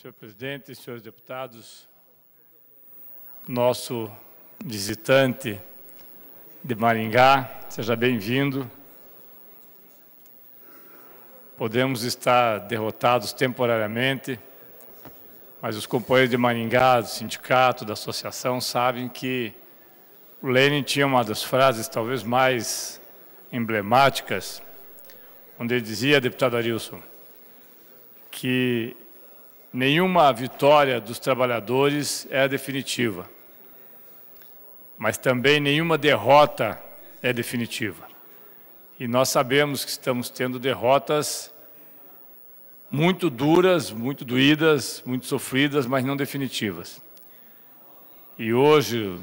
Senhor presidente, senhores deputados, nosso visitante de Maringá, seja bem-vindo. Podemos estar derrotados temporariamente, mas os companheiros de Maringá, do sindicato, da associação, sabem que o Lenin tinha uma das frases talvez mais emblemáticas, onde ele dizia, deputado Arilson, que nenhuma vitória dos trabalhadores é definitiva, mas também nenhuma derrota é definitiva. E nós sabemos que estamos tendo derrotas muito duras, muito doídas, muito sofridas, mas não definitivas. E hoje,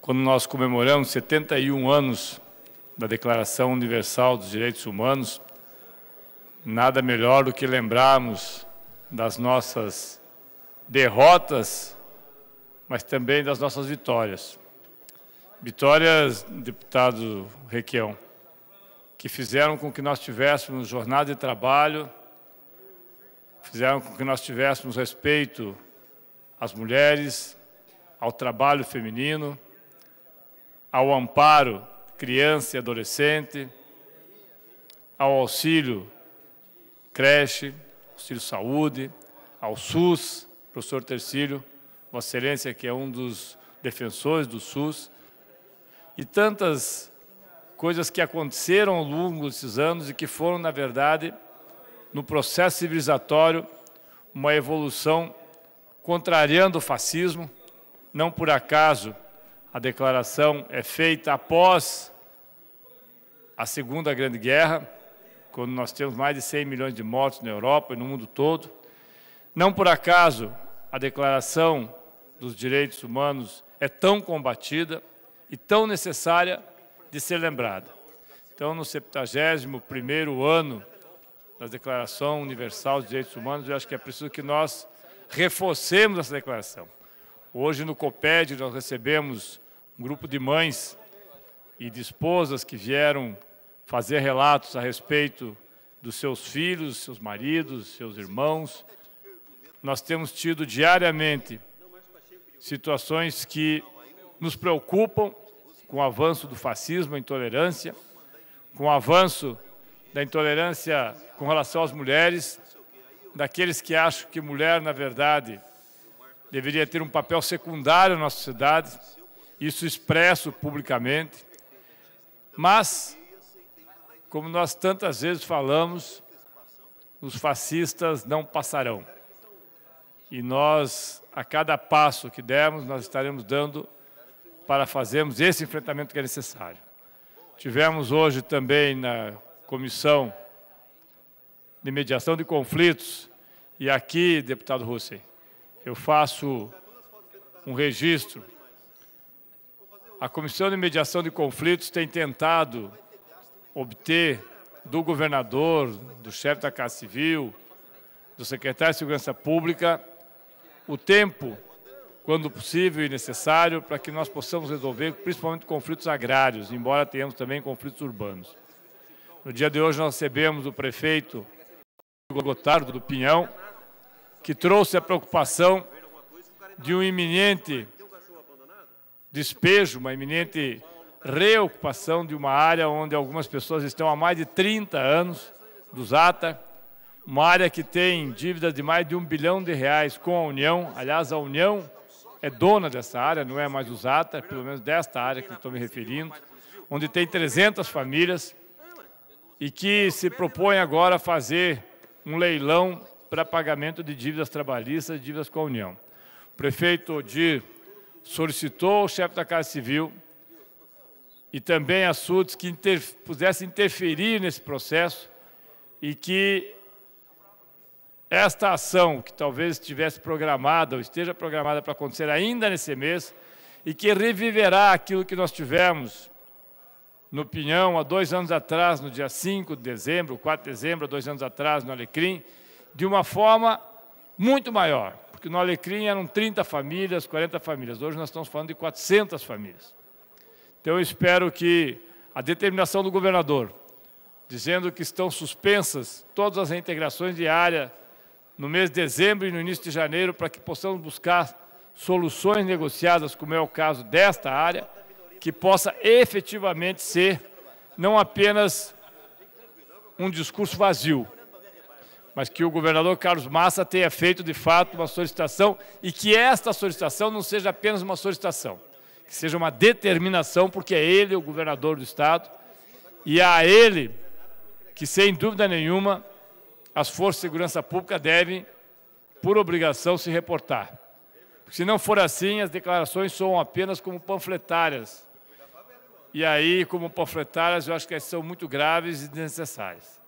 quando nós comemoramos 71 anos da Declaração Universal dos Direitos Humanos, nada melhor do que lembrarmos das nossas derrotas, mas também das nossas vitórias. Vitórias, deputado Requião, que fizeram com que nós tivéssemos jornada de trabalho, fizeram com que nós tivéssemos respeito às mulheres, ao trabalho feminino, ao amparo criança e adolescente, ao auxílio creche, Auxílio Saúde, ao SUS, professor Tercílio, Vossa Excelência, que é um dos defensores do SUS, e tantas coisas que aconteceram ao longo desses anos e que foram, na verdade, no processo civilizatório, uma evolução contrariando o fascismo. Não por acaso a declaração é feita após a Segunda Grande Guerra, quando nós temos mais de 100 milhões de mortos na Europa e no mundo todo. Não por acaso a Declaração dos Direitos Humanos é tão combatida e tão necessária de ser lembrada. Então, no 71º ano da Declaração Universal dos Direitos Humanos, eu acho que é preciso que nós reforcemos essa declaração. Hoje, no COPED, nós recebemos um grupo de mães e de esposas que vieram fazer relatos a respeito dos seus filhos, seus maridos, seus irmãos. Nós temos tido diariamente situações que nos preocupam com o avanço do fascismo, a intolerância, com o avanço da intolerância com relação às mulheres, daqueles que acham que mulher, na verdade, deveria ter um papel secundário na nossa sociedade, isso expresso publicamente. Mas como nós tantas vezes falamos, os fascistas não passarão. E nós, a cada passo que dermos, nós estaremos dando para fazermos esse enfrentamento que é necessário. Tivemos hoje também na comissão de mediação de conflitos, e aqui, deputado Rousseff, eu faço um registro. A Comissão de Mediação de Conflitos tem tentado obter do governador, do chefe da Casa Civil, do secretário de Segurança Pública, o tempo, quando possível e necessário, para que nós possamos resolver principalmente conflitos agrários, embora tenhamos também conflitos urbanos. No dia de hoje nós recebemos o prefeito Gotardo do Pinhão, que trouxe a preocupação de um iminente despejo, uma iminente reocupação de uma área onde algumas pessoas estão há mais de 30 anos do Zata, uma área que tem dívidas de mais de um bilhão de reais com a União. Aliás, a União é dona dessa área, não é mais o Zata, é pelo menos desta área que estou me referindo, onde tem 300 famílias e que se propõe agora a fazer um leilão para pagamento de dívidas trabalhistas, dívidas com a União. O prefeito Odir solicitou o chefe da Casa Civil e também assuntos que inter, pudessem interferir nesse processo e que esta ação, que talvez estivesse programada ou esteja programada para acontecer ainda nesse mês, e que reviverá aquilo que nós tivemos no Pinhão há dois anos atrás, no dia 5 de dezembro, 4 de dezembro, há dois anos atrás, no Alecrim, de uma forma muito maior, porque no Alecrim eram 30 famílias, 40 famílias, hoje nós estamos falando de 400 famílias. Então eu espero que a determinação do governador, dizendo que estão suspensas todas as reintegrações de área no mês de dezembro e no início de janeiro, para que possamos buscar soluções negociadas, como é o caso desta área, que possa efetivamente ser não apenas um discurso vazio, mas que o governador Carlos Massa tenha feito de fato uma solicitação e que esta solicitação não seja apenas uma solicitação que seja uma determinação, porque é ele o governador do Estado, e a ele que, sem dúvida nenhuma, as forças de segurança pública devem, por obrigação, se reportar. porque Se não for assim, as declarações são apenas como panfletárias. E aí, como panfletárias, eu acho que elas são muito graves e desnecessárias.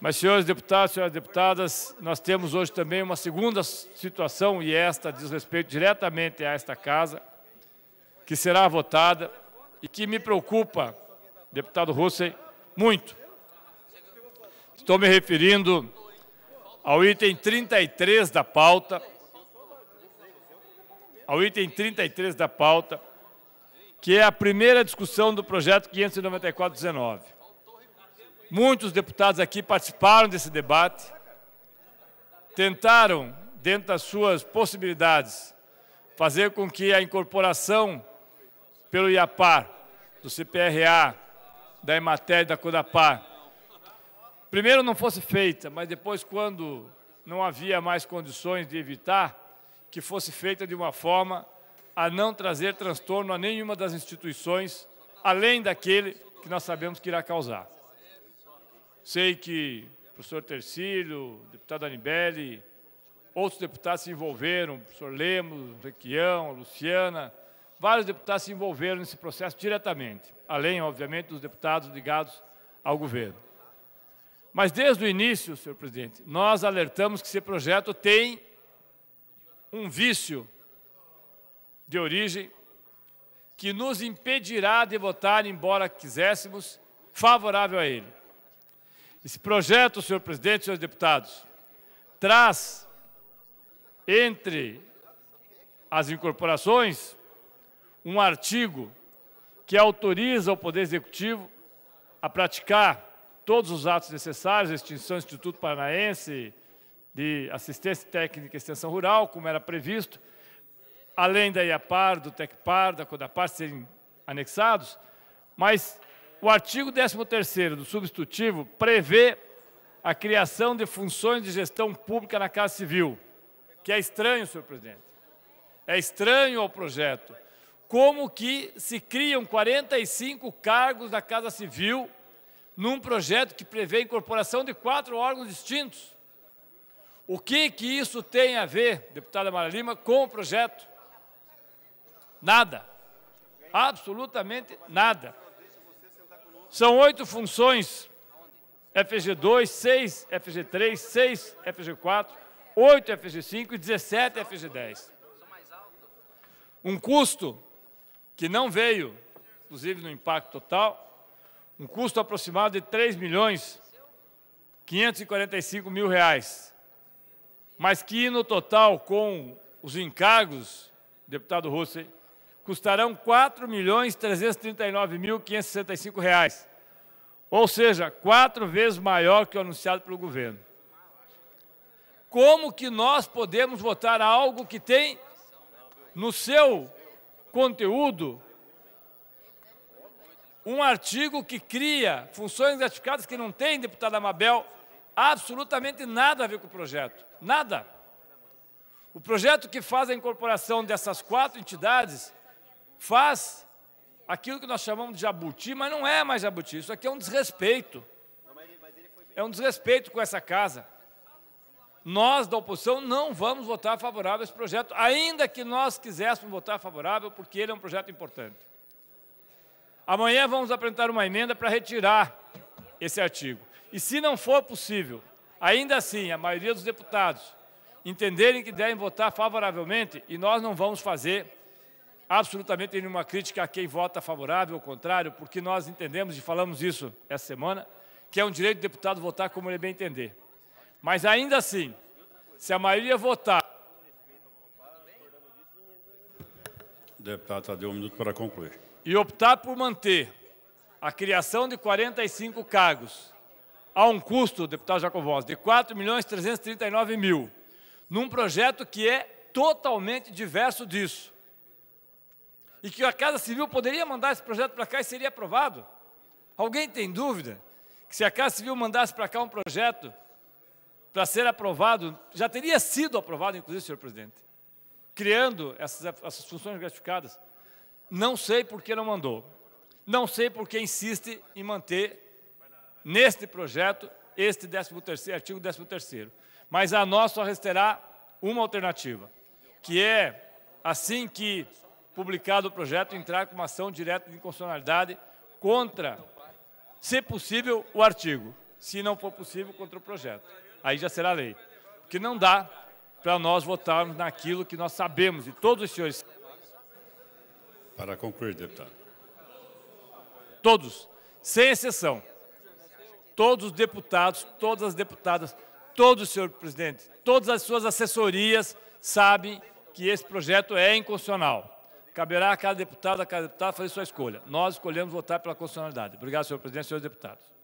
Mas, senhores deputados, senhoras deputadas, nós temos hoje também uma segunda situação, e esta diz respeito diretamente a esta casa, que será votada e que me preocupa, deputado Russell, muito. Estou me referindo ao item 33 da pauta, ao item 33 da pauta, que é a primeira discussão do projeto 594-19. Muitos deputados aqui participaram desse debate, tentaram, dentro das suas possibilidades, fazer com que a incorporação pelo IAPAR, do CPRA, da EMATER e da CODAPAR. Primeiro não fosse feita, mas depois, quando não havia mais condições de evitar, que fosse feita de uma forma a não trazer transtorno a nenhuma das instituições, além daquele que nós sabemos que irá causar. Sei que o professor Tercílio, o deputado Anibeli, outros deputados se envolveram, o professor Lemos, Requião, a Luciana, vários deputados se envolveram nesse processo diretamente, além, obviamente, dos deputados ligados ao governo. Mas desde o início, senhor presidente, nós alertamos que esse projeto tem um vício de origem que nos impedirá de votar, embora quiséssemos, favorável a ele. Esse projeto, senhor presidente, senhores deputados, traz entre as incorporações um artigo que autoriza o Poder Executivo a praticar todos os atos necessários, a extinção do Instituto Paranaense de Assistência Técnica e Extensão Rural, como era previsto, além da IAPAR, do TECPAR, da CODAPAR serem anexados, mas o artigo 13º do substitutivo prevê a criação de funções de gestão pública na Casa Civil, que é estranho, senhor presidente. É estranho ao projeto como que se criam 45 cargos da Casa Civil num projeto que prevê a incorporação de quatro órgãos distintos. O que que isso tem a ver, deputada Mara Lima, com o projeto? Nada. Absolutamente nada. São oito funções, FG2, seis FG3, seis FG4, oito FG5 e 17 FG10. Um custo que não veio, inclusive no impacto total, um custo aproximado de 3 milhões 545 mil reais, mas que no total, com os encargos, deputado Rousseff, custarão 4 milhões 339 mil 565 reais, ou seja, quatro vezes maior que o anunciado pelo governo. Como que nós podemos votar algo que tem no seu conteúdo um artigo que cria funções gratificadas que não tem, deputada Mabel, absolutamente nada a ver com o projeto. Nada. O projeto que faz a incorporação dessas quatro entidades faz aquilo que nós chamamos de jabuti, mas não é mais jabuti. Isso aqui é um desrespeito. É um desrespeito com essa casa nós da oposição não vamos votar favorável a esse projeto, ainda que nós quiséssemos votar favorável, porque ele é um projeto importante. Amanhã vamos apresentar uma emenda para retirar esse artigo. E se não for possível, ainda assim, a maioria dos deputados entenderem que devem votar favoravelmente, e nós não vamos fazer absolutamente nenhuma crítica a quem vota favorável ou contrário, porque nós entendemos e falamos isso essa semana, que é um direito do deputado votar como ele bem entender. Mas ainda assim, se a maioria votar. Deputado deu um minuto para concluir. E optar por manter a criação de 45 cargos a um custo, deputado Jacovós, de 4 milhões 339 mil, num projeto que é totalmente diverso disso. E que a Casa Civil poderia mandar esse projeto para cá e seria aprovado. Alguém tem dúvida que se a Casa Civil mandasse para cá um projeto para ser aprovado, já teria sido aprovado, inclusive, senhor presidente, criando essas, essas funções gratificadas. Não sei por que não mandou. Não sei por que insiste em manter neste projeto este 13º, artigo 13º. Mas a nós só restará uma alternativa, que é, assim que publicado o projeto, entrar com uma ação direta de inconstitucionalidade contra, se possível, o artigo, se não for possível, contra o projeto aí já será lei. Porque não dá para nós votarmos naquilo que nós sabemos, e todos os senhores. Para concluir, deputado. Todos, sem exceção. Todos os deputados, todas as deputadas, todos, senhor presidente, todas as suas assessorias sabem que esse projeto é inconstitucional. Caberá a cada deputado, a cada deputado fazer sua escolha. Nós escolhemos votar pela constitucionalidade. Obrigado, senhor presidente, senhores deputados.